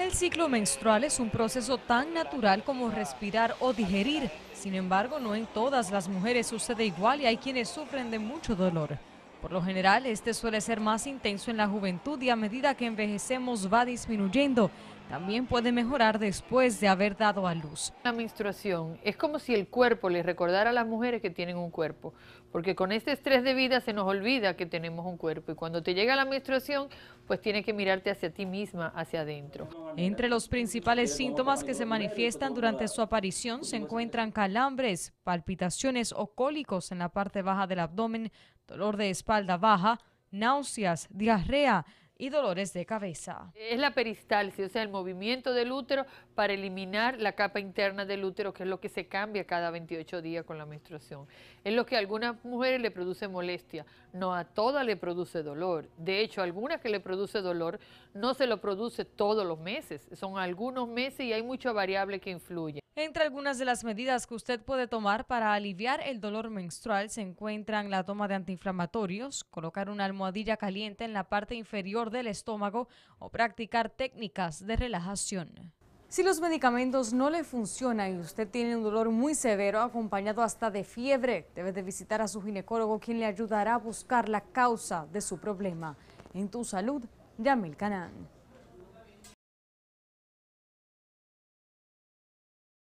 El ciclo menstrual es un proceso tan natural como respirar o digerir. Sin embargo, no en todas las mujeres sucede igual y hay quienes sufren de mucho dolor. Por lo general, este suele ser más intenso en la juventud y a medida que envejecemos va disminuyendo también puede mejorar después de haber dado a luz. La menstruación es como si el cuerpo le recordara a las mujeres que tienen un cuerpo, porque con este estrés de vida se nos olvida que tenemos un cuerpo y cuando te llega la menstruación, pues tiene que mirarte hacia ti misma, hacia adentro. Entre los principales síntomas que se manifiestan durante su aparición se encuentran calambres, palpitaciones o cólicos en la parte baja del abdomen, dolor de espalda baja, náuseas, diarrea, y dolores de cabeza. Es la peristalsis, o sea, el movimiento del útero para eliminar la capa interna del útero, que es lo que se cambia cada 28 días con la menstruación. Es lo que a algunas mujeres le produce molestia, no a todas le produce dolor. De hecho, a algunas que le produce dolor no se lo produce todos los meses, son algunos meses y hay mucha variable que influye. Entre algunas de las medidas que usted puede tomar para aliviar el dolor menstrual se encuentran la toma de antiinflamatorios, colocar una almohadilla caliente en la parte inferior del estómago o practicar técnicas de relajación. Si los medicamentos no le funcionan y usted tiene un dolor muy severo acompañado hasta de fiebre, debe de visitar a su ginecólogo quien le ayudará a buscar la causa de su problema. En tu salud, Yamil Canán.